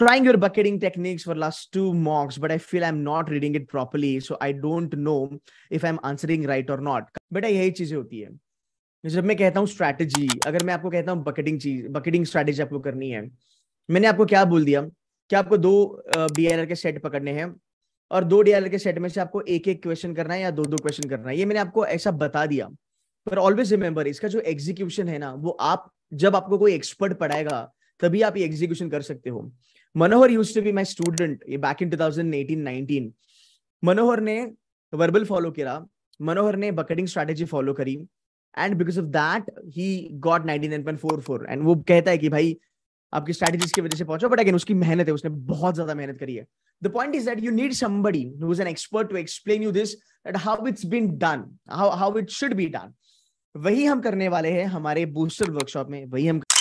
trying your bucketing techniques for last two mocks, but I feel I'm not reading it properly. So I don't know if I'm answering right or not. but i hate होती है जब मैं कहता हूँ strategy अगर मैं आपको कहता हूँ बकेटिंग चीज बकेटिंग स्ट्रैटेजी आपको करनी है मैंने आपको क्या बोल दिया कि आपको दो बी uh, के सेट पकड़ने हैं और दो डी के सेट में से आपको एक एक क्वेश्चन करना है या दो दो क्वेश्चन करना है ये मैंने आपको ऐसा बता दिया पर ऑलवेज रिमेंबर इसका जो एग्जीक्यूशन है ना वो आप जब आपको कोई एक्सपर्ट पढ़ाएगा तभी आप ये एग्जीक्यूशन कर सकते हो Manohar used to be my student ये back in two thousand eighteen nineteen Manohar ने वर्बल फॉलो किया मनोहर ने बकेटिंग स्ट्रैटेजी फॉलो करी and because of that he got four and वो कहता है कि भाई आपकी स्ट्रैटेजीज की वजह से पहुंचो बट अगेन उसकी मेहनत है उसने बहुत ज्यादा मेहनत करी है the point is that you need somebody who is an expert to explain you this that how it's been done how how it should be done वही हम करने वाले हैं हमारे बूस्टर वर्कशॉप में वही हम कर...